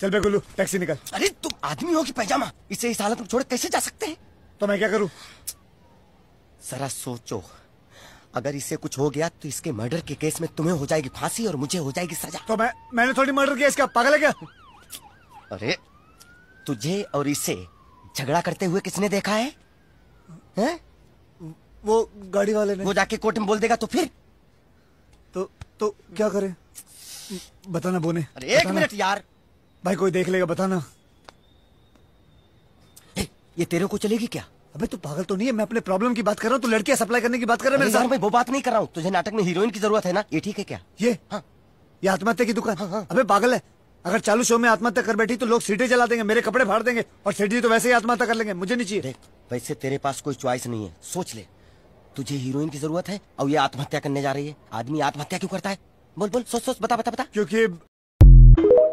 चल बे गुल्लू टैक्सी निकल अरे तुम आदमी हो कि पैजामा इसे इस हालत में छोड़ कैसे जा सकते हैं तो मैं क्या करूं सरा सोचो अगर इसे कुछ हो गया तो इसके मर्डर के केस में तुम्हें हो जाएगी फांसी और मुझे हो जाएगी सजा तो मैं मैंने थोड़ी मर्डर किया इसका पागल है क्या अरे तुझे और इसे झगड़ा करते हुए किसने देखा है, है? वो गाड़ी वाले ने वो जाके कोर्ट में बोल देगा तो फिर तो तो क्या करें बताना बोने अरे एक मिनट यार भाई कोई देख लेगा बताना ये तेरे को चलेगी क्या अबे तू पागल तो नहीं है मैं अपने प्रॉब्लम की बात कर रहा हूँ तू लड़कियां सप्लाई करने की बात कर रहा है मेरे साथ भाई वो बात नहीं कर रहा हूँ तुझे नाटक में हीरोइन की जरूरत है ना ये ठीक है क्या ये हाँ ये आत्महत्या की दुकान हाँ, हाँ। अबे पागल है अगर चालू शो में आत्महत्या कर बैठी तो लोग सीटें जला देंगे मेरे कपड़े फाड़ देंगे और सीटी तो वैसे ही आत्महत्या कर लेंगे मुझे नहीं चाहिए वैसे तेरे पास कोई च्वाइस नहीं है सोच ले तुझे हीरोइन की जरूरत है और ये आत्महत्या करने जा रही है आदमी आत्महत्या क्यों करता है बोल बोल सोच सोच बता बता बता क्योंकि